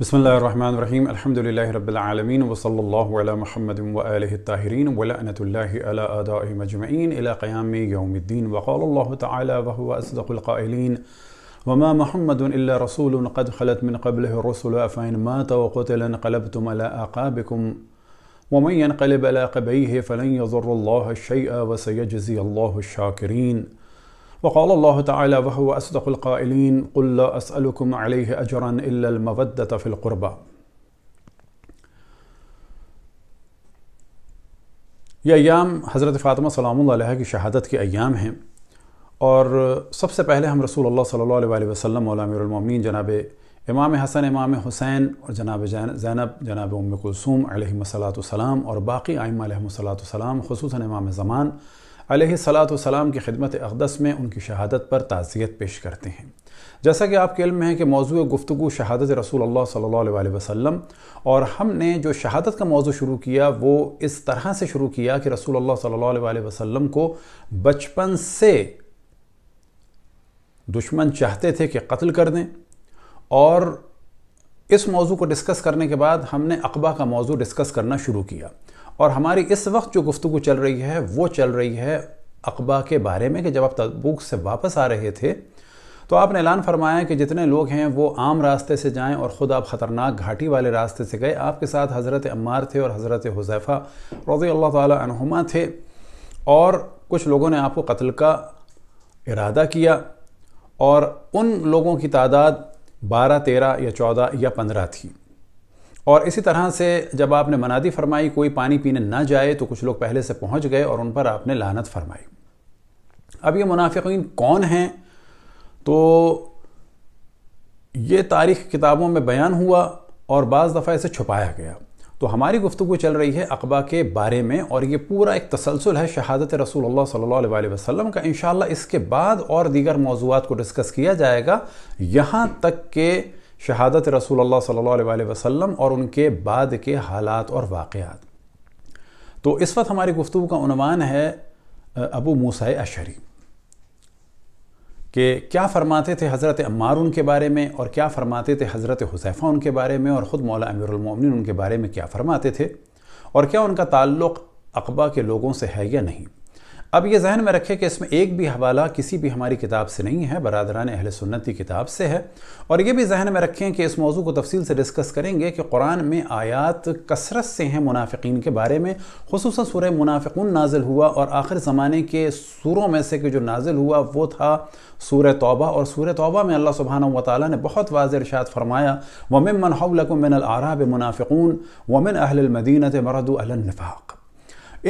بسم الله الرحمن الرحيم الحمد لله رب العالمين وصلى الله على محمد وآله الطاهرين ولعنة الله على آدائه مجمعين إلى قيام يوم الدين وقال الله تعالى وهو أصدق القائلين وما محمد إلا رسول قد خلت من قبله الرسل أفإن مات وقتل انقلبتم على أعقابكم ومن ينقلب على قبيه فلن يضر الله شيئا وسيجزي الله الشاكرين وقال الله تعالى وهو أصدق القائلين قل لا أسألكم عليه أجرا إلا المودة في القربى ये अयाम हज़रत फ़ातिमा सलाम की शहादत के अयाम हैं और सबसे पहले हम रसूल अल्लाह सल्लल्लाहु अलैहि वसल्लम अमीरमिन जनाब इमाम हसन इमाम हुसैन और जनाब जैनब जनाब उम कुलसूम सलाम और बाकी आइम सलाम खसूस इमाम ज़मान सलाम की खिदमत अकदस में उनकी शहादत पर ताज़ियत पेश करते हैं जैसा कि आपके इल्म है कि मौजू गुफ्तु शहादत रसूल सल्ला वसल्लम और हमने जो शहादत का मौजू शुरू किया वो इस तरह से शुरू किया कि रसूल सल्ला वसल्लम को बचपन से दुश्मन चाहते थे कि कत्ल कर दें और इस मौजू को डिस्कस करने के बाद हमने अकबा का मौजू डिस्कस करना शुरू किया और हमारी इस वक्त जो गुफ्तु चल रही है वो चल रही है अकबा के बारे में कि जब आप तबूक से वापस आ रहे थे तो आपने ऐलान फरमाया कि जितने लोग हैं वो आम रास्ते से जाएं और ख़ुद आप ख़तरनाक घाटी वाले रास्ते से गए आपके साथ हज़रत अम्मार थे और हज़रत हुजैफ़ा रज़ी अल्लाह तहुमा थे और कुछ लोगों ने आपको कत्ल का इरादा किया और उन लोगों की तादाद बारह तेरह या चौदह या पंद्रह थी और इसी तरह से जब आपने मनादी फरमाई कोई पानी पीने ना जाए तो कुछ लोग पहले से पहुंच गए और उन पर आपने लानत फरमाई अब ये मुनाफिकीन कौन हैं तो ये तारीख किताबों में बयान हुआ और बाज़ दफ़ा इसे छुपाया गया तो हमारी गुफ्तु चल रही है अकबा के बारे में और ये पूरा एक तसलसल है शहादत रसूल सल्ला वसम का इन इसके बाद और दीगर मौजूद को डिस्कस किया जाएगा यहाँ तक के शहादत रसूल सल्ला वसम और उनके बाद के हालात और वाक़ात तो इस वक्त हमारी गुफ्तु का है अबू मूसा अशरी कि क्या फ़रमाते थे हज़रत अम्मार उनके बारे में और क्या फ़रमाते थे हज़रत हुसैफ़ा उनके बारे में और ख़ुद मौला अमीरमिन उनके बारे में क्या फ़रमाते थे और क्या उनका ताल्लुक़ अकबा के लोगों से है या नहीं अब ये जहन में रखें कि इसमें एक भी हवाला किसी भी हमारी किताब से नहीं है बरदरान अहल सुन्नत की किताब से है और ये भी जहन में रखें कि इस मौजू को तफसील से डिस्कस करेंगे कि कुरान में आयात कसरत से हैं मुनाफिकीन के बारे में खसूस सुर मुनाफिकून नाजिल हुआ और आखिर ज़माने के सुरों में से कि जो नाजिल हुआ वो था सूर तौबा और सूर तौबा में अल्लाह सुबहाना व ने बहुत वाज इर्शात फरमाया वमिन मनहलकुमिन आराब मुनाफिकून वमिन अहलमदीनत मरद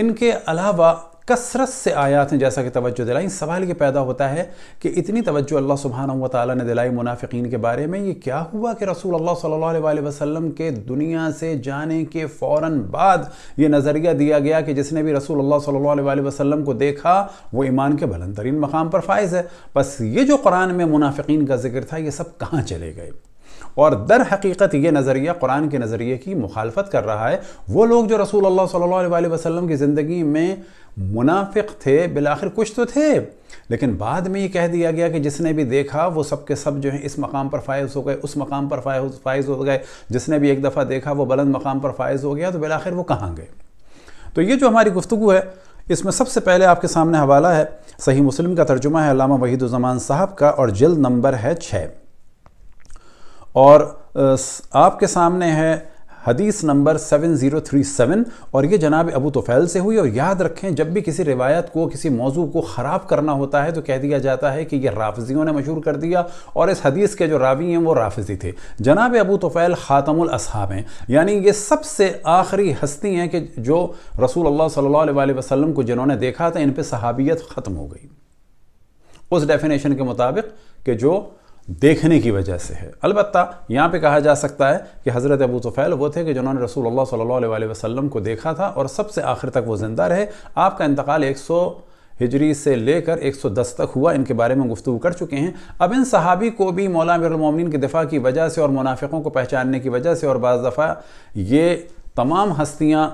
इनके अलावा कसरत से आयात हैं जैसा कि तवज्जो दिलाई सवाल ये पैदा होता है कि इतनी तवज्जो अल्लाह सुबहाना व ने दिलाई मुनाफिकीन के बारे में ये क्या हुआ कि रसूल अल्लाह सल्लल्लाहु अलैहि वसल्लम के दुनिया से जाने के फौरन बाद ये नज़रिया दिया गया कि जिसने भी रसूल अल्लाह सल्लल्लाहु अलैहि वसल्लम को देखा वो ईमान के बुलंद तरीन मकाम पर फायज़ है बस ये जो कुरान में मुनाफिकीन का जिक्र था ये सब कहाँ चले गए और दर हकीकत ये नज़रिया कुरान के नज़रिए की मुखालफत कर रहा है वो लोग जो रसूल अल्लाह सल्लल्लाहु अलैहि वसल्लम की ज़िंदगी में मुनाफिक थे बिलाखिर कुछ तो थे लेकिन बाद में ये कह दिया गया कि जिसने भी देखा वो सब के सब जो है इस मकाम पर फायज हो गए उस मकाम पर फायज हो गए जिसने भी एक दफ़ा देखा वो बुलंद मकाम पर फायज हो गया तो बिलाखिर वो कहाँ गए तो ये जो हमारी गुफ्तु है इसमें सबसे पहले आपके सामने हवाला है सही मुस्लिम का तर्जुमा है अलामा वहीदुलजमान साहब का और जल्द नंबर है छः और आपके सामने है हदीस नंबर 7037 और ये जनाब अबू तोफ़ैल से हुई और याद रखें जब भी किसी रिवायत को किसी मौजू को ख़राब करना होता है तो कह दिया जाता है कि यह राफजियों ने मशहूर कर दिया और इस हदीस के जो रावी हैं वो राफजी थे जनाब अबू तोफ़ैल ख़ातमुल असहाब हैं यानी ये सबसे आखिरी हस्ती हैं कि जो रसूल अल्लाह वसलम को जिन्होंने देखा था इन पर सहाबियत ख़त्म हो गई उस डेफिनेशन के मुताबिक कि जो देखने की वजह से है अलबत् यहाँ पे कहा जा सकता है कि हज़रत अबू तोफ़ैल वो थे कि जिन्होंने रसूल अल्लाह सल्लल्लाहु अलैहि वसल्लम को देखा था और सबसे आखिर तक वो ज़िंदा रहे आपका इंतकाल 100 हिजरी से लेकर 110 तक हुआ इनके बारे में गुफ्तु कर चुके हैं अब इन सहाबी को भी मौलान के दिफा की वजह से और मुनाफिकों को पहचानने की वजह से और बज़ दफ़ा ये तमाम हस्तियाँ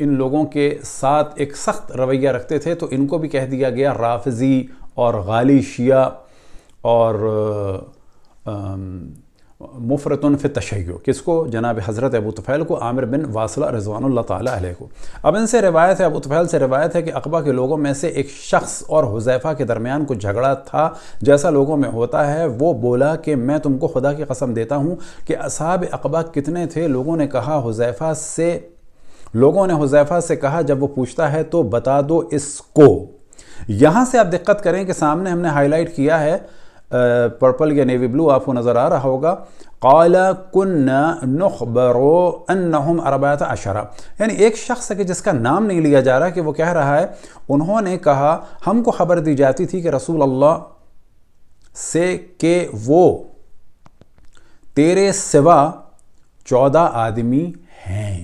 इन लोगों के साथ एक सख्त रवैया रखते थे तो इनको भी कह दिया गया राफजी और गाली शिया और मुफरतन फिर किस किसको जनाब हज़रत अबू तफ़ैल को आमिर बिन वासला रजवान तह को अब इनसे रवायत है अबू तफ़ैल से रवायत है कि अकबा के लोगों में से एक शख्स और हुजैफ़ा के दरमियान कुछ झगड़ा था जैसा लोगों में होता है वो बोला कि मैं तुमको खुदा की कसम देता हूँ कि असाब अकबा कितने थे लोगों ने कहा हुजैफ़ा से लोगों ने हुजैफ़ा से कहा जब वो पूछता है तो बता दो इसको यहाँ से आप दिक्कत करें कि सामने हमने हाईलाइट किया है पर्पल या नेवी ब्लू आपको नज़र आ रहा होगा काला कन्ना नखबरो अनहम अरबात अशरा यानी एक शख्स कि जिसका नाम नहीं लिया जा रहा कि वो कह रहा है उन्होंने कहा हमको खबर दी जाती थी कि रसूल अल्लाह से के वो तेरे सिवा चौदह आदमी हैं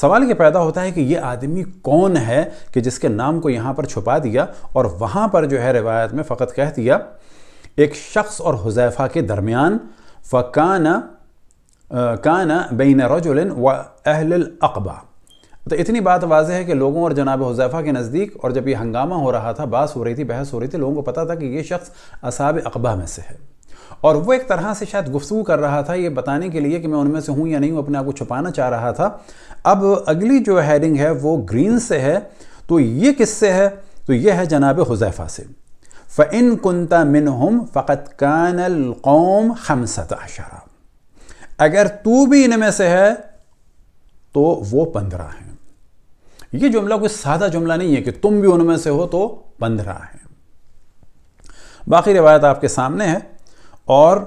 सवाल ये पैदा होता है कि ये आदमी कौन है कि जिसके नाम को यहाँ पर छुपा दिया और वहाँ पर जो है रिवायत में फ़कत कह दिया एक शख्स और हुजैफा के दरमियान फ़काना कान बिन रजुलन व अहल अकबा तो इतनी बात वाजह है कि लोगों और जनाब हुजैफा के नज़दीक और जब यह हंगामा हो रहा था बास हो रही थी बहस हो रही थी लोगों को पता था कि ये शख्स असाब अकबा में से है और वो एक तरह से शायद गुफ्तू कर रहा था ये बताने के लिए कि मैं उनमें से हूँ या नहीं हूँ अपने आप को छुपाना चाह रहा था अब अगली जो हैडिंग है वो ग्रीन से है तो ये किससे है तो ये है जनाब हुजैफा से फ़िन कुनता मिन हम फ़कत कानल कौम अशरा अगर तू भी इनमें से है तो वो पंद्रह हैं ये जुमला कोई सादा जुमला नहीं है कि तुम भी उनमें से हो तो पंद्रह हैं बाकी रिवायत आपके सामने है और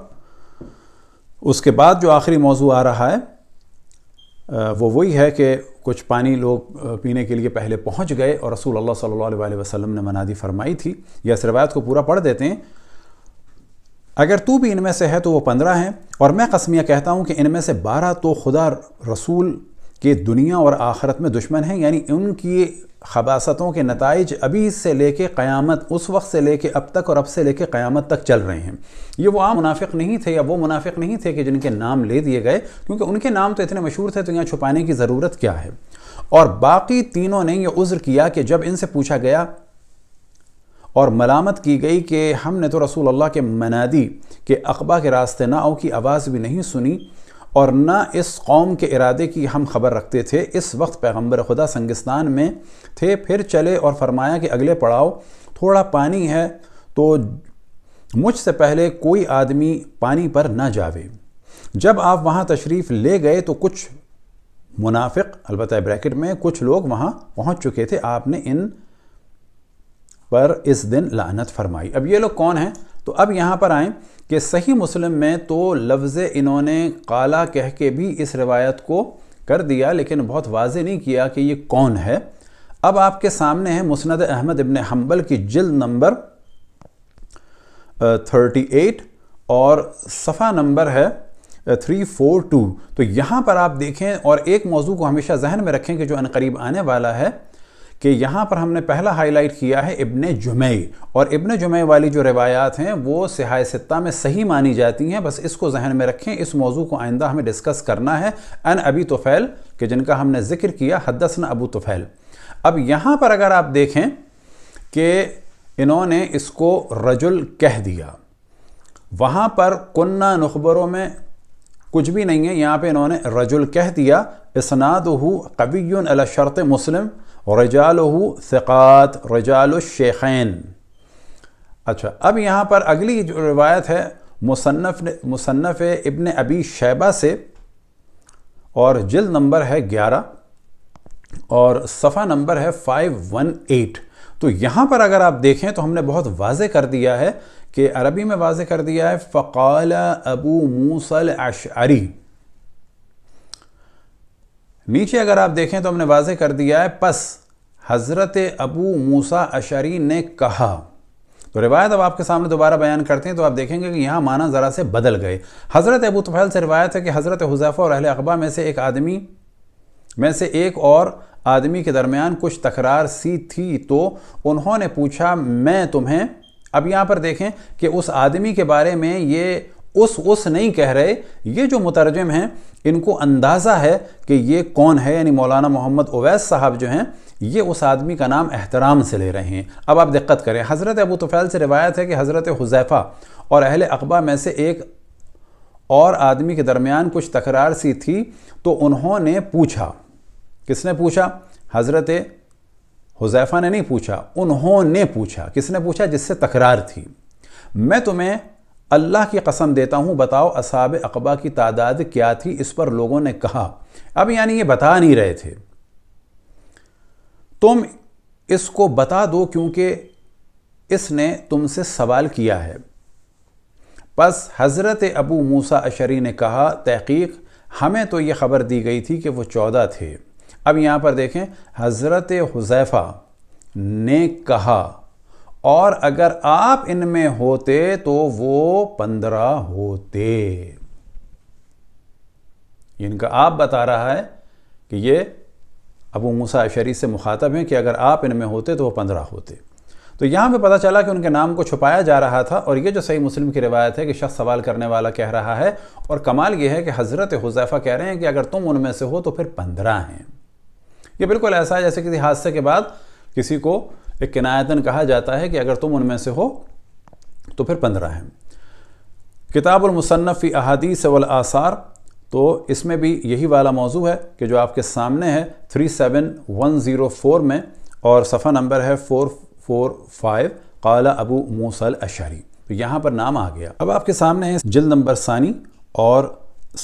उसके बाद जो आखिरी मौजू आ रहा है वो वही है कि कुछ पानी लोग पीने के लिए पहले पहुंच गए और रसूल अल्लाह सल्लल्लाहु अलैहि वसल्लम ने मनादी फरमाई थी या इस रवायत को पूरा पढ़ देते हैं अगर तू भी इनमें से है तो वो पंद्रह हैं और मैं कसमिया कहता हूँ कि इनमें से बारह तो खुदा रसूल कि दुनिया और आखरत में दुश्मन हैं यानी उनकी खबासतों के नतज अभी से लेके क़यामत उस वक्त से लेके अब तक और अब से लेके क़यामत तक चल रहे हैं ये वो आम मुनाफिक नहीं थे या वो मुनाफिक नहीं थे कि जिनके नाम ले दिए गए क्योंकि उनके नाम तो इतने मशहूर थे तो यहाँ छुपाने की ज़रूरत क्या है और बाकी तीनों ने यह उज़्र किया कि जब इनसे पूछा गया और मलामत की गई कि हमने तो रसूल अल्लाह के मनादी के अकबा के रास्ते ना आओ की आवाज़ भी नहीं सुनी और न इस कौम के इरादे की हम खबर रखते थे इस वक्त पैगम्बर खुदा संगिस्तान में थे फिर चले और फरमाया कि अगले पड़ाव थोड़ा पानी है तो मुझसे पहले कोई आदमी पानी पर ना जावे जब आप वहाँ तशरीफ़ ले गए तो कुछ मुनाफिक अलबत् ब्रैकेट में कुछ लोग वहाँ पहुँच चुके थे आपने इन पर इस दिन लानत फरमाई अब ये लोग कौन हैं तो अब यहाँ पर आए कि सही मुस्लिम में तो लफ्ज़ इन्होंने काला कह के भी इस रिवायत को कर दिया लेकिन बहुत वाज नहीं किया कि ये कौन है अब आपके सामने है मुस्ंद अहमद इबन हम्बल की जल्द नंबर थर्टी एट और सफ़ा नंबर है थ्री फोर टू तो यहाँ पर आप देखें और एक मौजू को हमेशा जहन में रखें कि जो अनकरीब आने वाला है कि यहाँ पर हमने पहला हाईलाइट किया है इब्ने जुमई और इब्ने जुमई वाली जो रिवायात हैं वो सिहाय सत्ता में सही मानी जाती हैं बस इसको जहन में रखें इस मौजू को आइंदा हमें डिस्कस करना है अन अबी तोफ़ैल कि जिनका हमने जिक्र किया हदसन अबू तोफ़ैल अब यहाँ पर अगर आप देखें कि इन्होंने इसको रजुल कह दिया वहाँ पर कन्ना नखबरों में कुछ भी नहीं है यहाँ पे इन्होंने रजुल कह दिया इसनाद हु कवियन अल शर्त मुस्लिम रजाल सक़ात रजालशेखैन अच्छा अब यहाँ पर अगली जो रिवायत है मुसन्फ़ मुसन्फ़ इबन अबी शैबा से और जिल नंबर है ग्यारह और सफ़ा नंबर है फाइव वन एट तो यहाँ पर अगर आप देखें तो हमने बहुत वाज कर दिया है कि अरबी में वाज कर दिया है फ़काल अबू मूसल अशरी नीचे अगर आप देखें तो हमने वाजे कर दिया है पस हज़रत अबू मूसा अशरी ने कहा तो रिवायत अब आपके सामने दोबारा बयान करते हैं तो आप देखेंगे कि यहाँ माना ज़रा से बदल गए हज़रत अबू तफैल से रिवायत है कि हज़रत हुजैफ़ा और अहल अखबा में से एक आदमी में से एक और आदमी के दरमियान कुछ तकरार सी थी तो उन्होंने पूछा मैं तुम्हें अब यहाँ पर देखें कि उस आदमी के बारे में ये उस उस नहीं कह रहे ये जो मुतरजम हैं इनको अंदाज़ा है कि ये कौन है यानी मौलाना मोहम्मद अवैस साहब जो हैं ये उस आदमी का नाम एहतराम से ले रहे हैं अब आप दिक्कत करें हज़रत अबू तुफ़ैल से रिवायत है कि हज़रत हुजैफ़ा और अहल अकबा में से एक और आदमी के दरमियान कुछ तकरार सी थी तो उन्होंने पूछा किसने पूछा हज़रत हुजैफ़ा ने नहीं पूछा उन्होंने पूछा किसने पूछा जिससे तकरार थी मैं तुम्हें अल्लाह की कसम देता हूँ बताओ असाब अकबा की तादाद क्या थी इस पर लोगों ने कहा अब यानी ये बता नहीं रहे थे तुम इसको बता दो क्योंकि इसने तुमसे सवाल किया है बस हज़रत अबू मूसा अशरी ने कहा तहकीक हमें तो ये ख़बर दी गई थी कि वो चौदह थे अब यहाँ पर देखें हज़रत हुजैफ़ा ने कहा और अगर आप इनमें होते तो वो पंद्रह होते इनका आप बता रहा है कि ये अबू मूसा शरीफ से मुखातब हैं कि अगर आप इनमें होते तो वो पंद्रह होते तो यहाँ पे पता चला कि उनके नाम को छुपाया जा रहा था और ये जो सही मुस्लिम की रिवायत है कि शख्स सवाल करने वाला कह रहा है और कमाल ये है कि हज़रत हुजैफ़ा कह रहे हैं कि अगर तुम उनमें से हो तो फिर पंद्रह हैं ये बिल्कुल ऐसा है जैसे किसी हादसे के बाद किसी को एक किनायतन कहा जाता है कि अगर तुम उनमें से हो तो फिर पंद्रह हैं किताब मुसन्फ़ी अहादीस वल आसार तो इसमें भी यही वाला मौजू है कि जो आपके सामने है three seven one zero four में और सफ़ा नंबर है फ़ोर फोर फाइव काला अबू मूसल अशारी तो यहाँ पर नाम आ गया अब आपके सामने है जिल नंबर सानी और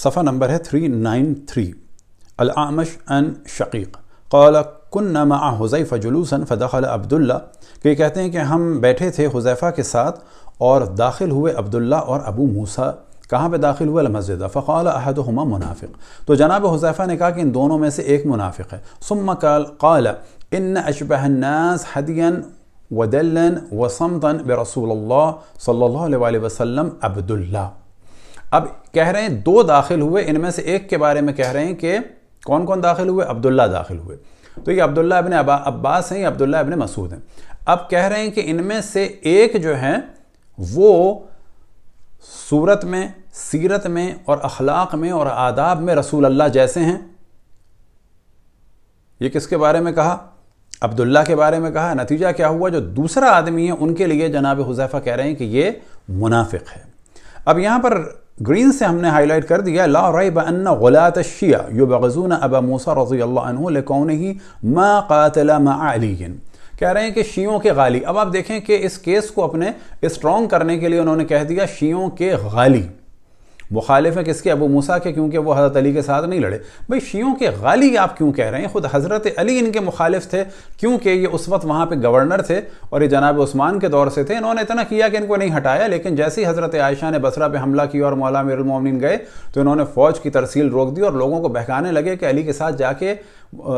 सफ़ा नंबर है थ्री नाइन थ्री अलामश अन शकीक़ कौल कन्ना मा हुज़ैफ़ जुलूसन फ़दखल अब्दुल्ला के कहते हैं कि हम बैठे थे हुज़ैफ़ा के साथ और दाखिल हुए अब्दुल्ला और अबू मूसा कहाँ पे दाखिल हुए मस्जिद फ़ाल अहदहुमा मुनाफिक तो जनाब हुजैफ़ा ने कहा कि इन दोनों में से एक मुनाफिक है सुम काल काल इन अशबहनास हदियन वदलन वसमतन ब रसूल सल्ला वसम अब्दुल्ला अब कह रहे हैं दो दाखिल हुए इनमें से एक के बारे में कह रहे हैं कि कौन कौन दाखिल हुए अब्दुल्ला दाखिल हुए तो ये अब्दुल्ला अबिन अब्बास हैं अब्दुल्ला अबिन मसूद हैं अब कह रहे हैं कि इनमें से एक जो है वो सूरत में सीरत में और अखलाक में और आदाब में रसूल अल्लाह जैसे हैं ये किसके बारे में कहा अब्दुल्ला के बारे में कहा नतीजा क्या हुआ जो दूसरा आदमी है उनके लिए जनाब हुजैफा कह रहे हैं कि ये मुनाफिक है अब यहाँ पर ग्रीन से हमने हाईलाइट कर दिया ला रैब अन्न गलात शिया बगजून अबा मूसा रजी अल्लाह कौन ही मा कातला मालियन कह रहे हैं कि शीयों के गाली अब आप देखें कि इस केस को अपने स्ट्रॉन्ग करने के लिए उन्होंने कह दिया शीयों के गाली मुखालिफ है किसके अबू मूसा के क्योंकि वो हज़रत अली के साथ नहीं लड़े भाई शियों के गाली आप क्यों कह रहे हैं ख़ुद हज़रत अली इनके मुखालिफ थे क्योंकि ये उस वक्त वहाँ पर गवर्नर थे और ये जनाब उस्मान के दौर से थे इन्होंने इतना किया कि इनको नहीं हटाया लेकिन जैसे ही हज़रत आयशा ने बसरा पर हमला किया और मौला मेरमिन गए तो इन्होंने फ़ौज की तरसील रोक दी और लोगों को बहकाने लगे कि अली के साथ जाके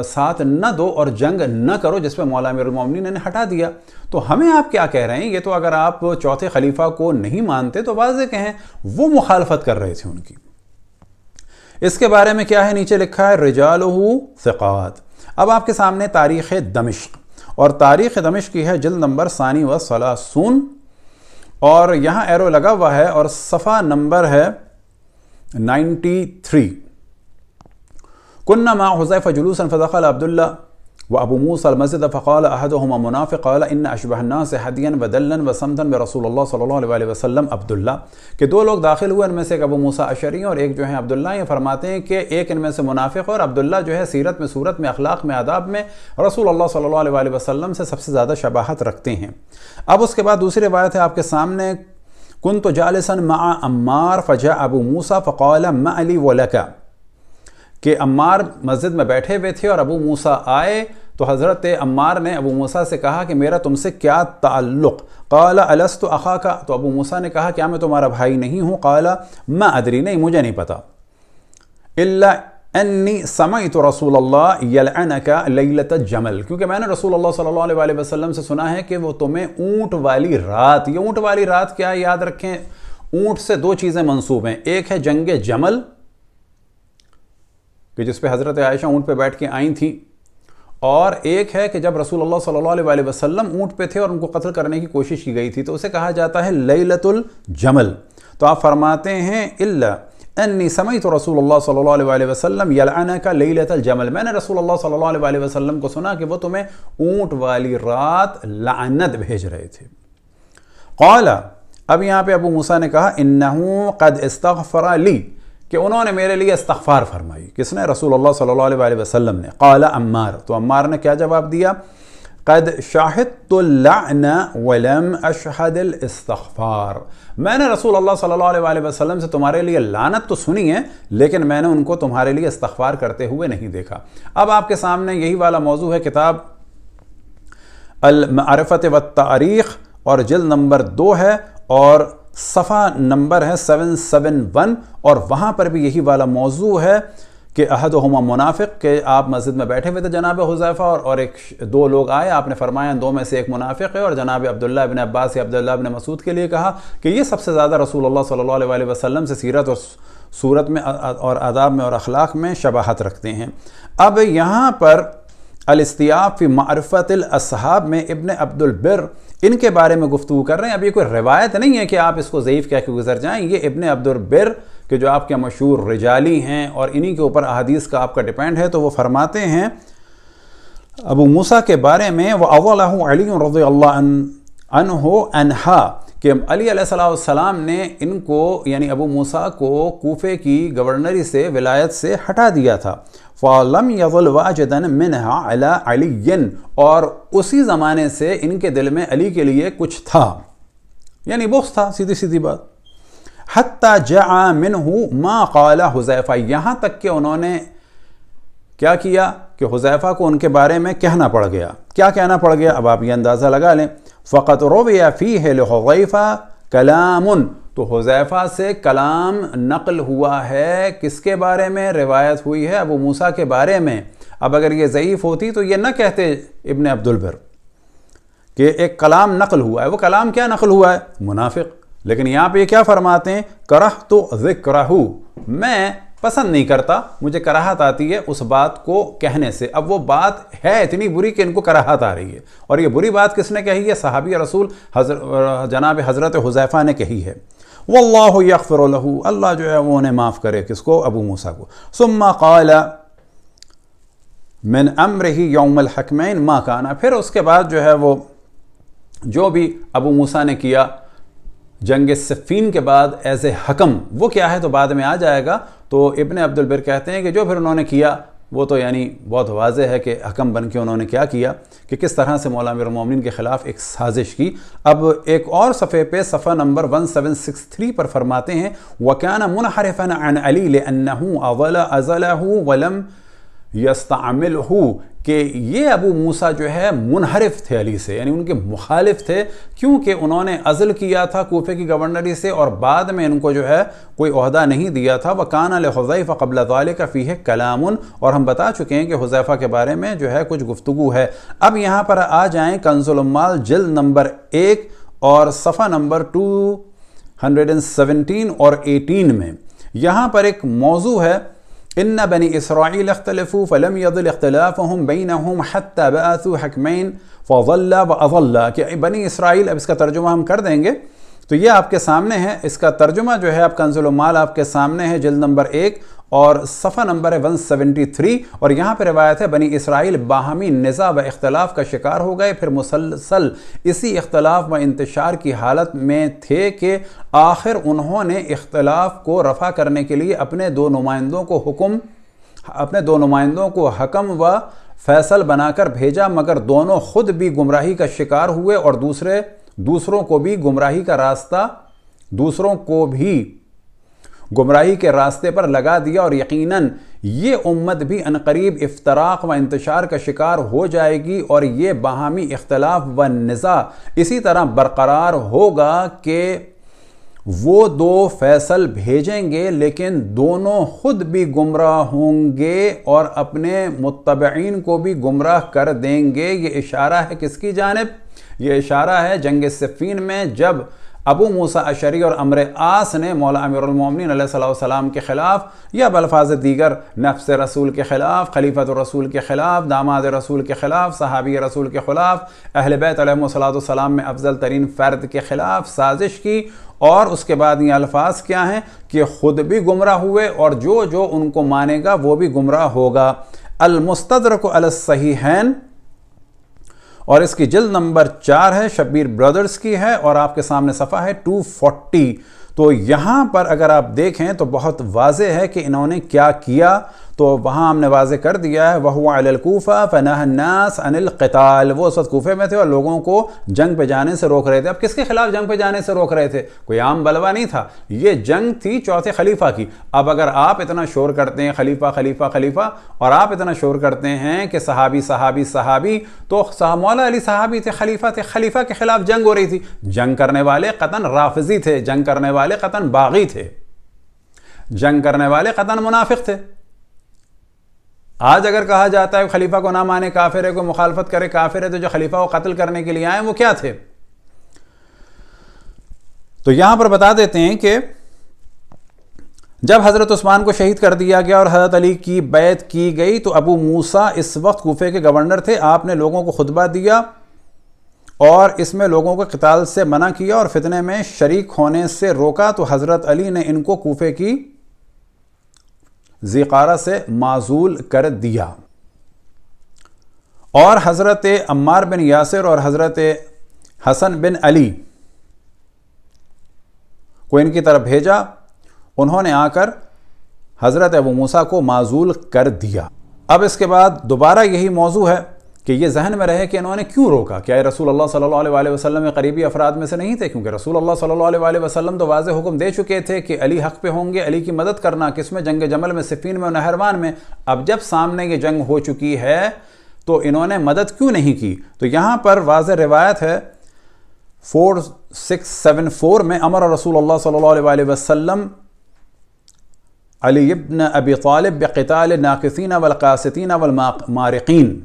साथ न दो और जंग न करो जिस पर मौला अमीरमिन ने हटा दिया तो हमें आप क्या कह रहे हैं ये तो अगर आप चौथे खलीफा को नहीं मानते तो वाज कहें वो मुखालफत कर रहे थे उनकी इसके बारे में क्या है नीचे लिखा है रिजाल फ़िकात अब आपके सामने तारीख़ दमिश्क और तारीख़ दमिश की है जल्द नंबर सानी व सलासून और यहाँ एरो लगा हुआ है और सफ़ा नंबर है नाइन्टी थ्री कुन्ना मा हुज़ैफ़ जुलूसन फ़दखल अब्दुल्ला व अबू मूसा मस्जिद फ़ाल अहदहुमा मुनाफ़िक अल इन अशबहना से हदियन व दल्लन व समदन व रसूल सल्ला वसम अब्दुल्ला के दो लोग दाखिल हुए इनमें से एक अबू मूसा अशरी और एक जो है अब्दुल्ला ये फरमाते हैं कि एक इनमें से मुनाफिक और अब्दुल्ला जो है सीरत में सूरत में अखलाक में आदाब में रसूल सल्ला वसम से सबसे ज़्यादा शबाहत रखते हैं अब उसके बाद दूसरी रवायत है आपके सामने कुन तो जालसन मा अम्मार फ़जा अबू मूसा फ़ौल मा अली वलका कि अम्मार मस्जिद में बैठे हुए थे और अबू मूसा आए तो हज़रत अम्मार ने अबू मूसा से कहा कि मेरा तुमसे क्या ताल्लुक़ काला अलस तो अखा का तो अबू मूसा ने कहा क्या मैं तुम्हारा भाई नहीं हूँ काला मैं अदरी नहीं मुझे नहीं पता अन्नी समय तो रसूल का लत जमल क्योंकि मैंने रसूल अल्लाह सल्लल्लाहु अलैहि वसल्लम से सुना है कि वो तुम्हें ऊँट वाली रात ये ऊँट वाली रात क्या याद रखें ऊँट से दो चीज़ें मंसूब हैं एक है जंग जमल कि जिस पे हज़रत आयशा ऊँट पे बैठ के आई थी और एक है कि जब रसूल सल्लल्लाहु अलैहि वसल्लम ऊँट पे थे और उनको कत्ल करने की कोशिश की गई थी तो उसे कहा जाता है लईलतुल जमल तो आप फरमाते हैं इल्ला अन्नी समय तो रसूल सल्लल्लाहु अलैहि वसल्लम यलाना का लईलतल जमल मैंने रसूल सल्लल्लाहु अलैहि वसल्लम को सुना कि वह तुम्हें ऊँट वाली रात लानत भेज रहे थे कौला अब यहाँ पर अबू मूसा ने कहा इन्ना कद इस्तफ़रा ली कि उन्होंने मेरे लिए इस्तफ़ार फरमाई किसने रसूल अल्लाह सल्लल्लाहु अलैहि वसल्लम ने काला अम्मार तो अम्मार ने क्या जवाब दिया कद शाहिद तो वलम अशहद इस्तफ़ार मैंने रसूल अल्लाह सल्लल्लाहु अलैहि वसल्लम से तुम्हारे लिए लानत तो सुनी है लेकिन मैंने उनको तुम्हारे लिए इस्तफ़ार करते हुए नहीं देखा अब आपके सामने यही वाला मौजू है किताब अलमारफ़त व तारीख़ और जल्द नंबर दो है और सफ़ा नंबर है सेवन सेवन वन और वहाँ पर भी यही वाला मौजू है कि अहद हमा मुनाफिक के आप मस्जिद में बैठे हुए थे जनाब हुजैफ़ा और, और एक दो लोग आए आपने फरमाया दो में से एक मुनाफिक है और जनाब अब्दुल्ला अबिन अब्बास या अब्दुल्ला अबिन मसूद के लिए कहा कि ये सबसे ज़्यादा रसूल सल्ला वसम से सीरत और सूरत में और आदाब में और अखलाक में शबाहत रखते हैं अब यहाँ पर अलस्तियाफ़ी मारफ़त असहाब में इबन अब्दुलबिर इनके बारे में गुफ्तु कर रहे हैं अब ये कोई रिवायत नहीं है कि आप इसको ज़यीफ़ कह के गुजर जाएँ ये इबन अब्दुलबिर के जो आपके मशहूर रिजाली हैं और इन्हीं के ऊपर अदीस का आपका डिपेंड है तो वो फरमाते हैं अबू मूसा के बारे में वह अवलू अली रज़ी अन हो अनहा कि अली सलाम ने इनको यानी अबू मूसा को कोफे की गवर्नरी से विलायत से हटा दिया था फ़ालम यवलवाजन मिनहा अला अलीन और उसी ज़माने से इनके दिल में अली के लिए कुछ था यानी बुख्स था सीधी सीधी बात हत्ता जा मिन माँ काला हुजैफ़ा यहाँ तक कि उन्होंने क्या किया कि हुजैफ़ा को उनके बारे में कहना पड़ गया क्या कहना पड़ गया अब आप ये अंदाज़ा लगा लें फ़कत रविया फ़ी है लहज़ैफ़ा कलाम तो हुजैफ़ा से कलाम नकल हुआ है किसके बारे में रिवायत हुई है अबू मूसा के बारे में अब अगर ये ज़यीफ़ होती तो ये न कहते इबन अब्दुलबर कि एक कलाम नकल हुआ है वो कलाम क्या नकल हुआ है मुनाफिक लेकिन यहाँ पे क्या फरमाते हैं करह तो ज़िक्र मैं पसंद नहीं करता मुझे कराहत आती है उस बात को कहने से अब वो बात है इतनी बुरी कि इनको कराहत आ रही है और ये बुरी बात किसने कही है सहाबी रसूल हजर जनाब हज़रत हुजैफ़ा ने कही है अल्लाह यकफरू अल्लाह जो है वो उन्हें माफ़ करे किसको अबू मूसा को सुम्मा काला मिन अम्र ही यौमल हकमैन माँ काना फिर उसके बाद जो है वो जो भी अबू मूसा ने किया जंग सिफ़ीन के बाद एज ए हकम वो क्या है तो बाद में आ जाएगा तो इबन अब्दुलबिर कहते हैं कि जो फिर उन्होंने किया वो तो यानी बहुत वाज है कि हकम बन के उन्होंने क्या किया कि किस तरह से मौलान मोमिन के ख़िलाफ़ एक साजिश की अब एक और सफ़े पे सफ़ा नंबर 1763 पर फरमाते हैं वक्याना मुनहरफन अन अली अवला अजला वलम यस्तामिल हूँ कि ये अबू मूसा जो है मुनहरफ थे अली से यानी उनके मुखालिफ थे क्योंकि उन्होंने अज़ल किया था कोफे की गवर्नरी से और बाद में इनको जो है कोई अहदा नहीं दिया था वह अल हजैफ़ा कबल ताल का फ़ी है कलाम और हम बता चुके हैं कि हुज़ैफ़ा के बारे में जो है कुछ गुफ्तु है अब यहाँ पर आ जाएँ कंजुलमाल जल्द नंबर एक और सफ़ा नंबर टू हंड्रेड एंड सेवनटीन और एटीन में यहाँ पर एक मौजू है इन बनी इसराइल अख्तलफ़ू फ़लम यदल अख्तलाफ़म बिन हम हती बसु हकमैन फ़ल्ला व अवल्ला कि बनी इसराइल अब इसका तर्जुमा हम कर देंगे तो ये आपके सामने है इसका तर्जुमा जो है आप कंजुल माल आपके सामने है जल्द नंबर एक और सफ़ा नंबर है 173 और यहाँ पर रवायत है बनी इसराइल बाहमी नज़ा व अख्तलाफ का शिकार हो गए फिर मुसलसल इसी अख्तलाफ व इंतशार की हालत में थे कि आखिर उन्होंने इख्तलाफ को रफ़ा करने के लिए अपने दो नुमाइंदों को हुक्म अपने दो नुमाइंदों को हकम व फैसल बनाकर भेजा मगर दोनों खुद भी गुमराही का शिकार हुए और दूसरे दूसरों को भी गुमराही का रास्ता दूसरों को भी गुमराही के रास्ते पर लगा दिया और यकीनन ये उम्मत भी अनकरीब इफ्तराक व इंतशार का शिकार हो जाएगी और ये बाहमी इख्तलाफ व नज़ा इसी तरह बरकरार होगा कि वो दो फैसल भेजेंगे लेकिन दोनों खुद भी गुमराह होंगे और अपने मुतबीन को भी गुमराह कर देंगे ये इशारा है किसकी जानब ये इशारा है जंग सिफीन में जब अबू मूसा अशरी और अमर आस ने मौला अमीरमिन सलाम के ख़िलाफ़ या बलफाज दीगर नफ्स रसूल के ख़िलाफ़ खलीफत रसूल के ख़िलाफ़ दामाद रसूल के ख़िलाफ़ सहाबी रसूल के ख़िलाफ़ अहल बैतलम में अफजल तरीन फ़र्द के ख़िलाफ़ साजिश की और उसके बाद ये अल्फाज क्या हैं कि ख़ुद भी गुमराह हुए और जो जो उनको मानेगा वो भी गुमराह होगा अलमस्तर को अलसही हैन और इसकी जल्द नंबर चार है शब्बीर ब्रदर्स की है और आपके सामने सफ़ा है 240 तो यहां पर अगर आप देखें तो बहुत वाजे है कि इन्होंने क्या किया तो वहाँ हमने वाज कर दिया है वह हुआ अलकूफ़ा फ़नास अनिल कताल वो उस वक्त कोफे में थे और लोगों को जंग पे जाने से रोक रहे थे अब किसके खिलाफ जंग पे जाने से रोक रहे थे कोई आम बलवा नहीं था ये जंग थी चौथे खलीफा की अब अगर आप इतना शोर करते हैं खलीफा खलीफा खलीफा और आप इतना शोर करते हैं कि सहाबी सहाबी सहाबी तो मौला अली सहाबी थे खलीफा थे खलीफा के खिलाफ जंग हो रही थी जंग करने वाले कतन राफजी थे जंग करने वाले कतन बागी थे जंग करने वाले कतन मुनाफिक थे आज अगर कहा जाता है खलीफा को ना माने काफिर है को मुखालफत करे काफिर है तो जो खलीफा को कत्ल करने के लिए आए वो क्या थे तो यहां पर बता देते हैं कि जब हज़रत उस्मान को शहीद कर दिया गया और हज़रत अली की बैत की गई तो अबू मूसा इस वक्त कोफे के गवर्नर थे आपने लोगों को खुतबा दिया और इसमें लोगों को कताल से मना किया और फितने में शरीक होने से रोका तो हज़रत अली ने इनको कोफे की ज़िकारा से माजूल कर दिया और हज़रत अम्मार बिन यासिर और हज़रत हसन बिन अली को इनकी तरफ भेजा उन्होंने आकर हज़रत अबू मूसा को माजूल कर दिया अब इसके बाद दोबारा यही मौजू है कि ये जहन में रहे कि इन्होंने क्यों रोका क्या ये रसूल अल्लाह सल्लल्लाहु अलैहि वसल्लम के करीबी अफराद में से नहीं थे क्योंकि रसूल अल्लाह सल्लल्लाहु अलैहि वसल्लम तो वाज हुक्म दे चुके थे कि अली हक पे होंगे अली की मदद करना किस में जंग जमल में सिफीन में नहरवान में अब जब सामने ये जंग हो चुकी है तो इन्होंने मदद क्यों नहीं की तो यहाँ पर वाज रिवायत है फोर सिक्स सेवन फोर में अमर रसूल अल्लाह सल्लल्लाहु वसल्लम अली इब्न अबी तालिब बक़ाल नाकसिन वलकासतिन वलमारकिन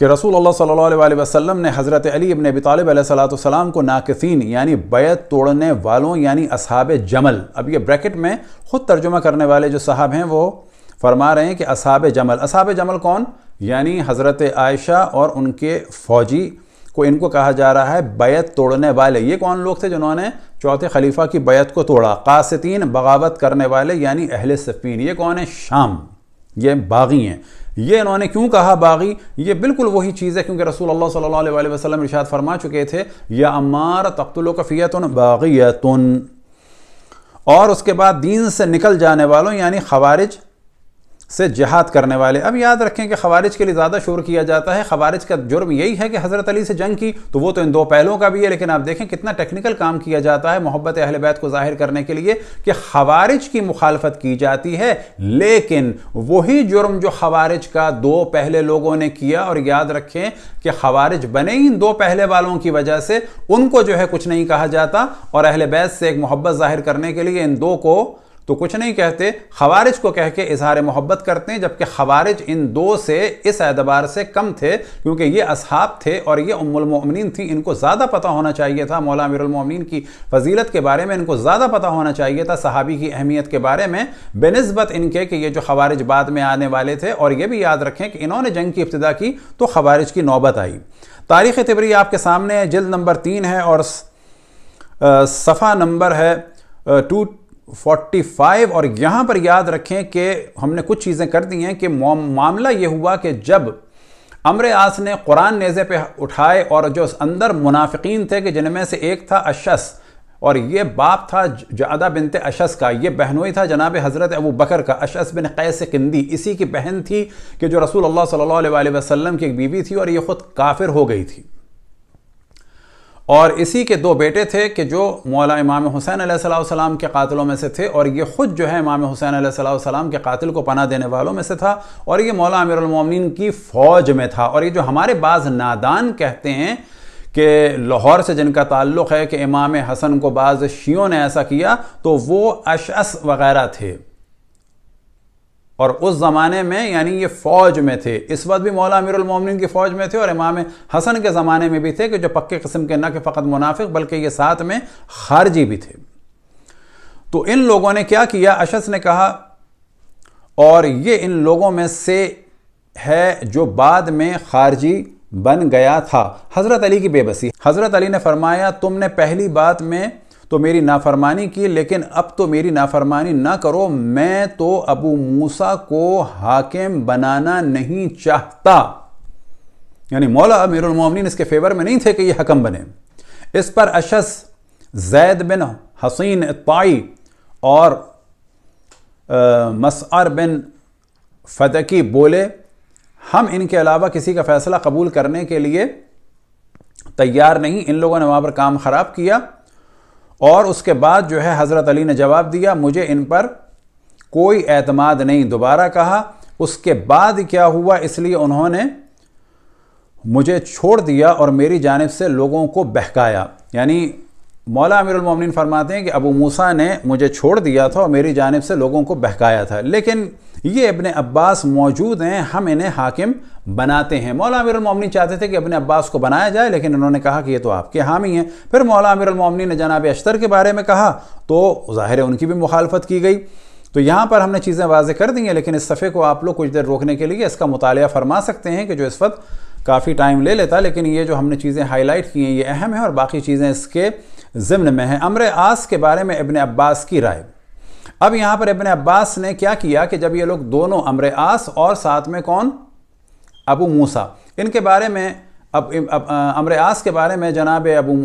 कि रसूल अल्लाह सल्लल्लाहु अलैहि वसल्लम ने हज़रत अली इबन अबी तालिब सलाम को नाकसिन यानी बैत तोड़ने वालों यानी असहाब जमल अब ये ब्रैकेट में ख़ुद तर्जुमा करने वाले जो साहब हैं वो फरमा रहे हैं कि असहाब जमल असहाब जमल कौन यानी हज़रत आयशा और उनके फ़ौजी को इनको कहा जा रहा है बैत तोड़ने वाले ये कौन लोग थे जिन्होंने चौथे खलीफा की बैत को तोड़ा कासतीन बगावत करने वाले यानी अहल सफ़ीन ये कौन है शाम ये बागी हैं ये इन्होंने क्यों कहा बागी ये बिल्कुल वही चीज़ है क्योंकि रसूल सल्लल्लाहु अलैहि वसल्लम इरशाद फरमा चुके थे या अम्मार कफ़ियत बागी और उसके बाद दीन से निकल जाने वालों यानी खवारिज से जहाद करने वाले अब याद रखें कि खवारिज के लिए ज़्यादा शोर किया जाता है खवारिज का जुर्म यही है कि हज़रत अली से जंग की तो वो तो इन दो पहलों का भी है लेकिन आप देखें कितना टेक्निकल काम किया जाता है मोहब्बत अहल बैत को जाहिर करने के लिए कि खवारिज की मुखालफत की जाती है लेकिन वही जुर्म जो खवारिज का दो पहले लोगों ने किया और याद रखें कि खवारिज बने ही इन दो पहले वालों की वजह से उनको जो है कुछ नहीं कहा जाता और अहल बैत से एक मोहब्बत जाहिर करने के लिए इन दो को तो कुछ नहीं कहते खवारिज को कह के इजहार मोहब्बत करते हैं जबकि खवारिज इन दो से इस एतबार से कम थे क्योंकि ये असहाब थे और ये उम्मिन थी इनको ज़्यादा पता होना चाहिए था मौला अमीरमिन की फजीलत के बारे में इनको ज़्यादा पता होना चाहिए था सहाबी की अहमियत के बारे में बनस्बत इनके कि ये जो खवारिज बाद में आने वाले थे और ये भी याद रखें कि इन्होंने जंग की इब्तदा की तो खवारिज की नौबत आई तारीख़ तिबरी आपके सामने जल्द नंबर तीन है और सफ़ा नंबर है टू 45 और यहां पर याद रखें कि हमने कुछ चीज़ें कर दी हैं कि मामला ये हुआ कि जब अमर आस ने कुरान नेज़े पे उठाए और जो अंदर मुनाफिकीन थे कि जिनमें से एक था अशस और ये बाप था जदा बिनते अशस का ये बहनोई था जनाब हज़रत अबू बकर का अशस बिन कैस किंदी इसी की बहन थी कि जो रसूल अल्लाह सल्लल्लाहु अलैहि वसल्लम की एक बीवी थी और ये ख़ुद काफिर हो गई थी और इसी के दो बेटे थे कि जो मौला इमाम हुसैन सलाम के कातिलों में से थे और ये ख़ुद जो है इमाम हुसैन सलाम के कातिल को पना देने वालों में से था और ये मौला अमीरमिन की फ़ौज में था और ये जो हमारे बाज़ नादान कहते हैं कि लाहौर से जिनका ताल्लुक़ है कि इमाम हसन को बाज़ शियों ने ऐसा किया तो वो अशअस वगैरह थे और उस ज़माने में यानी ये फ़ौज में थे इस वक्त भी मौला अमीरमिन की फ़ौज में थे और इमाम हसन के ज़माने में भी थे कि जो पक्के किस्म के न कि फ़कत मुनाफिक बल्कि ये साथ में खारजी भी थे तो इन लोगों ने क्या किया अशस ने कहा और ये इन लोगों में से है जो बाद में खारजी बन गया था हज़रत अली की बेबसी हज़रत अली ने फरमाया तुमने पहली बात में तो मेरी नाफरमानी की लेकिन अब तो मेरी नाफरमानी ना करो मैं तो अबू मूसा को हाकिम बनाना नहीं चाहता यानी मौला अमीरमिन इसके फेवर में नहीं थे कि ये हकम बने इस पर अशस जैद बिन हसीन पाई और मसअर बिन फतकी बोले हम इनके अलावा किसी का फैसला कबूल करने के लिए तैयार नहीं इन लोगों ने वहाँ पर काम ख़राब किया और उसके बाद जो है हज़रत अली ने जवाब दिया मुझे इन पर कोई एतमाद नहीं दोबारा कहा उसके बाद क्या हुआ इसलिए उन्होंने मुझे छोड़ दिया और मेरी जानब से लोगों को बहकाया यानी मौला अमीरुल मोमिन फरमाते हैं कि अबू मूसा ने मुझे छोड़ दिया था और मेरी जानब से लोगों को बहकाया था लेकिन ये इबन अब्बास मौजूद हैं हम इन्हें हाकिम बनाते हैं मौला अमीरमिन चाहते थे कि अपने अब्बास को बनाया जाए लेकिन उन्होंने कहा कि ये तो आपके हामी हैं फिर मौला अमीरमिन ने जनाब अश्तर के बारे में कहा तो ज़ाहिर है उनकी भी मुखालफत की गई तो यहाँ पर हमने चीज़ें वाजे कर दी हैं लेकिन इस सफ़े को आप लोग कुछ देर रोकने के लिए इसका मुताल फरमा सकते हैं कि जो इस वक्त काफ़ी टाइम ले लेता लेकिन ये जो हमने चीज़ें हाईलाइट की हैं ये अहम है और बाकी चीज़ें इसके ज़िम्न में है अमर आस के बारे में इबन अब्बास की राय अब यहाँ पर इबन अब्बास ने क्या किया कि जब ये लोग दोनों अमर आस और साथ में कौन अबू मूसा इनके बारे में अब, अब अमर आस के बारे में जनाब अबू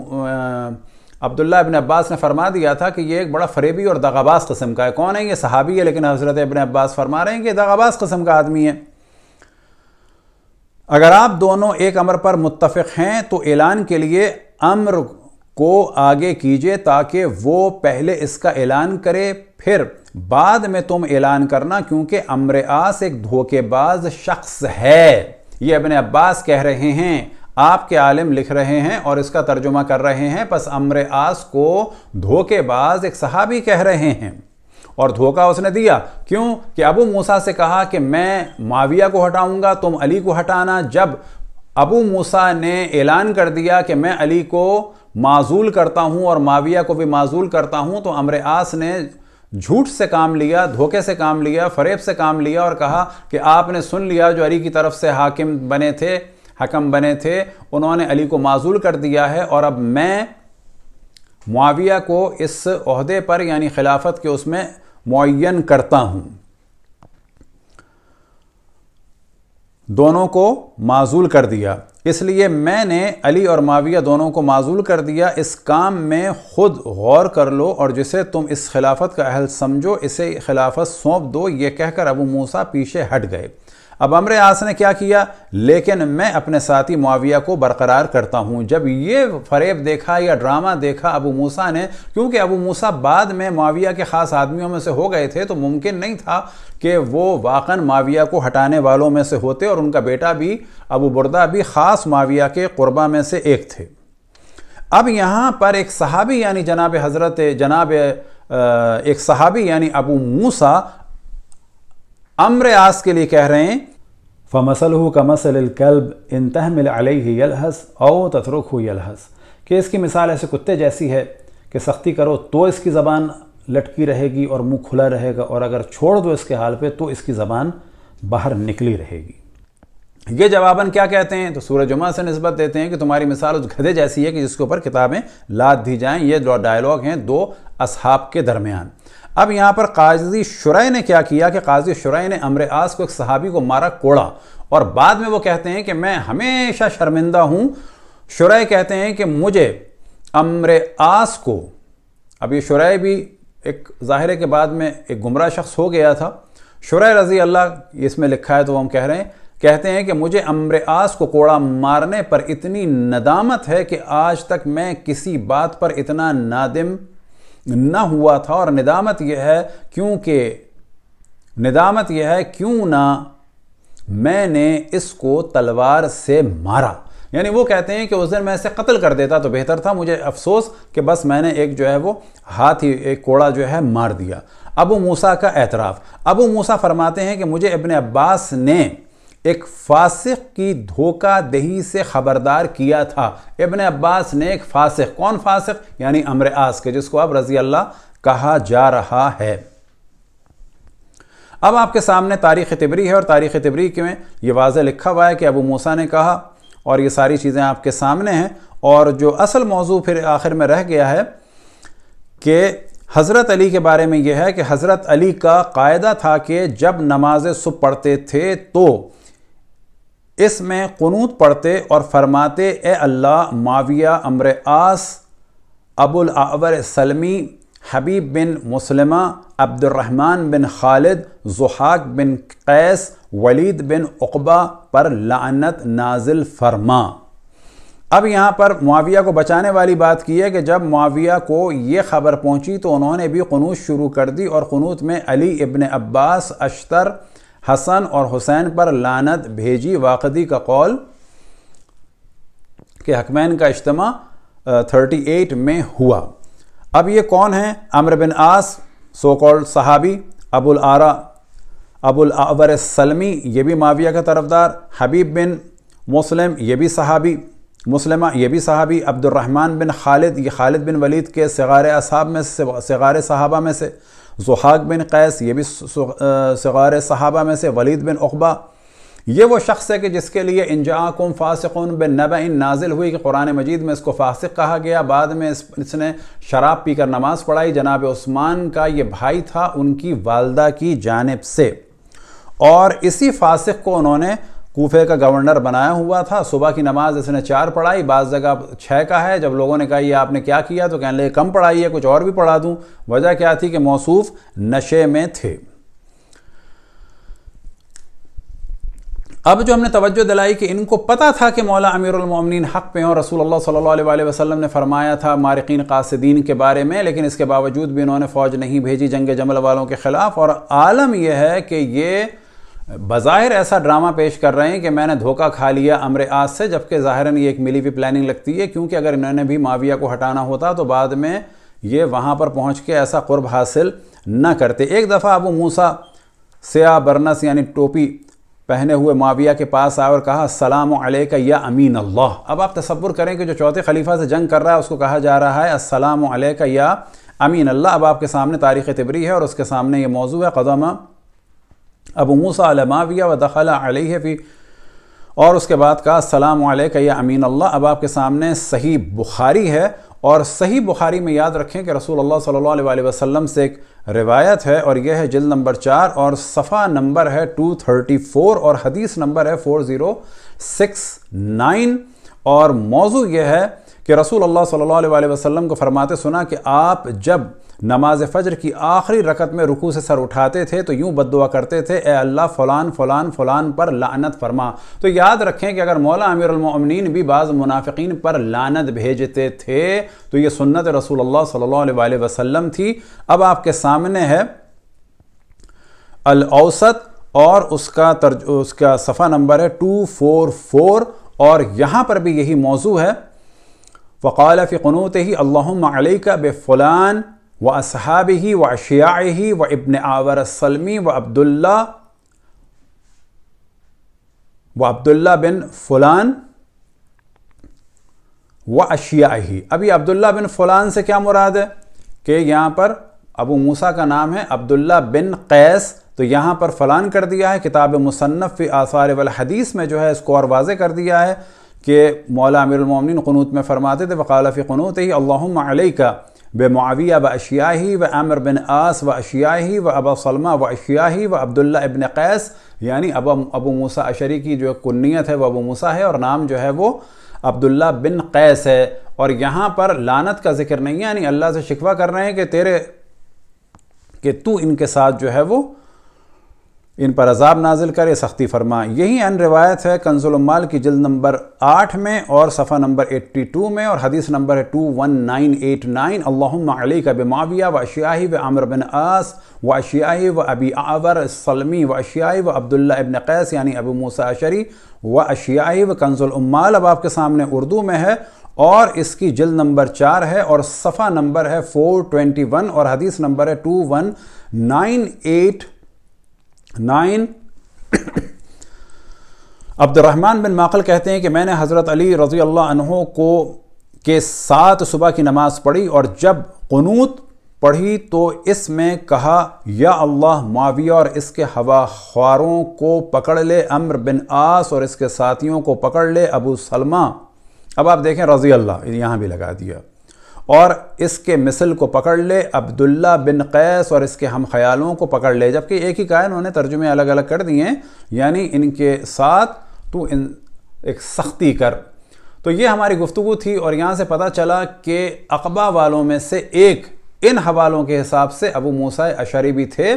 अब्दुल्ला इबन अब्बास ने फरमा दिया था कि ये एक बड़ा फरेबी और दगाबाज कस्म का है कौन है ये सहाबी है लेकिन हज़रत इबन अब्बास फरमा रहे हैं कि दगाबाज कस्म का आदमी है अगर आप दोनों एक अमर पर मुतफ़ हैं तो ऐलान के लिए अमर को आगे कीजिए ताकि वो पहले इसका ऐलान करे फिर बाद में तुम ऐलान करना क्योंकि अमर आस एक धोखेबाज शख्स है ये अपने अब्बास कह रहे हैं आपके आलिम लिख रहे हैं और इसका तर्जुमा कर रहे हैं बस अमर आस को धोखेबाज एक सहाबी कह रहे हैं और धोखा उसने दिया क्यों कि अबू मूसा से कहा कि मैं माविया को हटाऊंगा तुम अली को हटाना जब अबू मूसा ने ऐलान कर दिया कि मैं अली को माजूल करता हूँ और माविया को भी माजूल करता हूँ तो अमर आस ने झूठ से काम लिया धोखे से काम लिया फरेब से काम लिया और कहा कि आपने सुन लिया जो अली की तरफ से हाकिम बने थे हकम बने थे उन्होंने अली को माजूल कर दिया है और अब मैं मुआविया को इस अहदे पर यानी खिलाफत के उसमें मुन करता हूँ दोनों को माजूल कर दिया इसलिए मैंने अली और माविया दोनों को माजूल कर दिया इस काम में खुद गौर कर लो और जिसे तुम इस खिलाफत का अहल समझो इसे खिलाफत सौंप दो ये कहकर अबू मूसा पीछे हट गए अब अमर आस ने क्या किया लेकिन मैं अपने साथी मुआविया को बरकरार करता हूँ जब ये फरेब देखा या ड्रामा देखा अबू मूसा ने क्योंकि अबू मूसा बाद में मुआविया के ख़ास आदमियों में से हो गए थे तो मुमकिन नहीं था कि वो वाकन माविया को हटाने वालों में से होते और उनका बेटा भी अबू बुरदा भी ख़ास माविया के कुर्बा में से एक थे अब यहाँ पर एक सहाबी यानी जनाब हज़रत जनाब एक सहाबी यानी अबू मूसा अम्र आस के लिए कह रहे हैं फमसल का मसल कल्ब इन तहमिल यलहस और तथरुख यलहस कि इसकी मिसाल ऐसे कुत्ते जैसी है कि सख्ती करो तो इसकी ज़बान लटकी रहेगी और मुंह खुला रहेगा और अगर छोड़ दो इसके हाल पे तो इसकी ज़बान बाहर निकली रहेगी ये जवाबन क्या कहते हैं तो सूरज जुमा से नस्बत देते हैं कि तुम्हारी मिसाल उस गधे जैसी है कि जिसके ऊपर किताबें लाद दी जाएं ये डायलॉग हैं दो असहाब के दरमियान अब यहाँ पर काजी शुरय ने क्या किया कि काजी शुरय ने अमर आस को एक सहाबी को मारा कोड़ा और बाद में वो कहते हैं कि मैं हमेशा शर्मिंदा हूँ शुरय कहते हैं कि मुझे अमर आस को अब ये शुरय भी एक ज़ाहिर के बाद में एक गुमराह शख्स हो गया था शुरय रज़ी अल्लाह इसमें लिखा है तो हम कह रहे हैं कहते हैं कि मुझे अम्र आस को कोड़ा मारने पर इतनी नदामत है कि आज तक मैं किसी बात पर इतना नादिम ना हुआ था और निदामत यह है क्योंकि निदामत यह है क्यों ना मैंने इसको तलवार से मारा यानी वो कहते हैं कि उस दिन मैं इसे कत्ल कर देता तो बेहतर था मुझे अफसोस कि बस मैंने एक जो है वो हाथ ही एक कोड़ा जो है मार दिया अबू मूसा का एतराफ़ अबू मूसा फरमाते हैं कि मुझे इबन अब्बास ने एक फासिक की दही से ख़बरदार किया था इबन अब्बास ने एक फासिक कौन फासिक यानी अमर आस के जिसको अब रज़ी अल्लाह कहा जा रहा है अब आपके सामने तारीख़ तिबरी है और तारीख़ तिबरी में ये वाज लिखा हुआ है कि अबू मूसा ने कहा और ये सारी चीज़ें आपके सामने हैं और जो असल मौजू फिर आखिर में रह गया है कि हज़रत अली के बारे में यह है कि हज़रत अली का कायदा था कि जब नमाज सुब पढ़ते थे तो इसमें क़नूत पढ़ते और फरमाते ए अल्लाह माविया अमर आस अबुल आवर सलमी हबीब बिन मुसलमा अब्दुलरहमान बिन खालिद जुहाक बिन कैस वलीद बिन उकबा पर लानत नाजिल फरमा अब यहाँ पर मुआविया को बचाने वाली बात की है कि जब मुआविया को ये खबर पहुँची तो उन्होंने भी क़नूत शुरू कर दी और क़नूत में अली इबन अब्बास अश्तर हसन और हुसैन पर लानत भेजी वाकदी का कौल के हकमैन का इज्तम 38 में हुआ अब ये कौन है अमर बिन आस सो कॉल्ड सहाबी अबुल आरा अबुल आवर सलमी ये भी माविया का तरफदार हबीब बिन मुस्लिम ये भी सहाबी मुसलमा ये भी सहाबी अब्दुलरहमान बिन खालिद ये खालिद बिन वलीद के सगार असाब में से सगार सहाबा में से जुहाक बिन कैस ये भी सगार सहाबा में से वलीद बिन अकबा ये वो शख्स है कि जिसके लिए इंजाकुम फासिकुन बिन नबा इन नाजिल हुई कि कुरान मजीद में इसको फासिक कहा गया बाद में इस, इसने शराब पीकर नमाज पढ़ाई जनाब उस्मान का ये भाई था उनकी वालदा की जानब से और इसी फासिक को उन्होंने कोफे का गवर्नर बनाया हुआ था सुबह की नमाज इसने चार पढ़ाई बाद जगह छः का है जब लोगों ने कहा ये आपने क्या किया तो कहने लगे कम पढ़ाई है कुछ और भी पढ़ा दूँ वजह क्या थी कि मौसूफ नशे में थे अब जो हमने तवज्जो दिलाई कि इनको पता था कि मौला अमीरमिन हक़ पे और रसूल अल्लाह सल्लल्लाहु अलैहि वसल्लम ने फरमाया था मारकिन कासदीन के बारे में लेकिन इसके बावजूद भी इन्होंने फ़ौज नहीं भेजी जंग जमल वालों के ख़िलाफ़ और आलम यह है कि ये बाहिर ऐसा ड्रामा पेश कर रहे हैं कि मैंने धोखा खा लिया अमर आज से जबकि ज़ाहिरन ये एक मिली हुई प्लानिंग लगती है क्योंकि अगर इन्होंने भी माविया को हटाना होता तो बाद में ये वहाँ पर पहुँच के ऐसा कुर्ब हासिल न करते एक दफ़ा अबू मूसा सयाह बरनस यानी टोपी पहने हुए माविया के पास आए और कहा सलाम का या अमीन अल्लाह अब आप तस्वुर करें कि जो चौथे खलीफा से जंग कर रहा है उसको कहा जा रहा है असलम का या अमीन अल्लाह अब आपके सामने तारीख़ तिबरी है और उसके सामने ये मौजू है कदमा अब मूसा अलमाविया व दखला फ़ी और उसके बाद कहा सलाम का या अमीन अल्लाह अब आपके सामने सही बुखारी है और सही बुखारी में याद रखें कि रसूल अल्लाह सल्लल्लाहु अलैहि वसल्लम से एक रिवायत है और यह है जिल नंबर चार और सफ़ा नंबर है टू थर्टी फोर और हदीस नंबर है फोर ज़ीरो सिक्स नाइन और मौजू यह है कि रसूल अल्लाह सल्लल्लाहु अलैहि वसल्लम को फरमाते सुना कि आप जब नमाज फ़जर की आखिरी रकत में रुकू से सर उठाते थे तो यूं बदुआ करते थे ए अल्लाह फ़लान फ़लान फ़लान पर लानत फरमा तो याद रखें कि अगर मौला अमीरमिन भी बाज़ मुनाफिकीन पर लानत भेजते थे तो ये सुन्नत रसूल अल्लाह सल्लल्लाहु अलैहि वसल्लम थी अब आपके सामने है अलौसत और उसका तर्ज उसका सफ़ा नंबर है टू फोर फोर और यहाँ पर भी यही मौजू है वक़ाल फ़िकनूत ही अल्लाम बेफ़लान व असहाब ही व अशिया ही व इबन आवर सलमी व अब्दुल्ला व अब्दुल्ला बिन फ़लान व अशिया ही अभी अब्दुल्ला बिन फ़लान से क्या मुराद है कि यहाँ पर अबू मूसा का नाम है अब्दुल्ला बिन कैस तो यहाँ पर फ़लान कर दिया है किताब मुसन्फ़ आसार वल हदीस में जो है इसको और वाज कर दिया है कि मौला अमीरमिन क़नूत में फ़रमाते थे वकालफ़ी क़नूत ही अल्लाम का बे मुआविया व अशिया ही व आमिर बिन आस व अशिया ही व अबा सलमा व अशिया ही व अब्दुल्ला इबन कैस यानी अब अबू मूसा अशरी की जो कुन्नीत है वह अबू मूसा है और नाम जो है वो अब्दुल्ला बिन कैस है और यहाँ पर लानत का जिक्र नहीं है यानी अल्लाह से शिकवा कर रहे हैं कि तेरे कि तू इनके साथ जो है वो इन पर अजाब नाजिल करे सख्ती फरमा यही अन रिवायत है कंजुलमाल की जल्द नंबर आठ में और सफ़ा नंबर एट्टी टू में और हदीस नंबर है two one nine eight nine अल्लामी का बेमाविया व अशियाही व आमर बिन आस व अशियाही व अबी आवर सलमी व अशियाही व अब्दुल्ला इबन कैस यानी अबू मूसा अशरी व अशियाही व कंजुलमाल अब आपके सामने उर्दू में है और इसकी जल्द नंबर चार है और सफ़ा नंबर है फोर ट्वेंटी वन और हदीस नंबर है two one nine eight nine अब्दुलरहमान बिन माकल कहते हैं कि मैंने हज़रत अली रज़ी अल्लाह को के साथ सुबह की नमाज़ पढ़ी और जब कनूत पढ़ी तो इसमें कहा या अल्लाह माविया और इसके हवा ख्वारों को पकड़ ले अम्र बिन आस और इसके साथियों को पकड़ ले अबू सलमा अब आप देखें रज़ी अल्लाह यहाँ भी लगा दिया और इसके मिसल को पकड़ ले अब्दुल्ला बिन कैस और इसके हम ख्यालों को पकड़ ले जबकि एक ही कायन उन्होंने तर्जुमे अलग अलग कर दिए यानी इनके साथ तू इन एक सख्ती कर तो ये हमारी गुफ्तु थी और यहाँ से पता चला कि अकबा वालों में से एक इन हवालों के हिसाब से अबू मूसा अशरी भी थे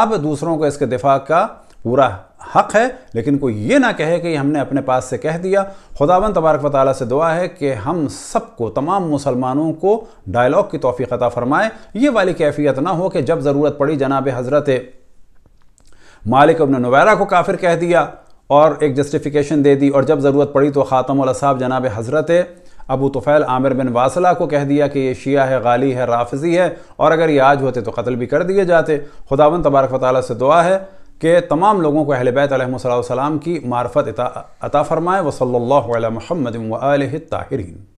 अब दूसरों को इसके दिफा का पूरा हक है लेकिन कोई ये ना कहे कि हमने अपने पास से कह दिया खुदावन तबारक वाली से दुआ है कि हम सबको तमाम मुसलमानों को डायलॉग की तोफ़ी अता फ़रमाए ये वाली कैफियत ना हो कि जब ज़रूरत पड़ी जनाब हज़रत मालिक अबन नवैरा को काफिर कह दिया और एक जस्टिफिकेशन दे दी और जब ज़रूरत पड़ी तो ख़ातम साहब जनाब हज़रत अबू तुफ़ैल आमिर बिन वासला को कह दिया कि ये शिया है गाली है राफजी है और अगर ये आज होते तो कत्ल भी कर दिए जाते खुदावन तबारक वाली से दुआ है के तमाम लोगों को अहलबैत की मार्फत अता फ़रमाएँ वसल्ला महमद ताहरीन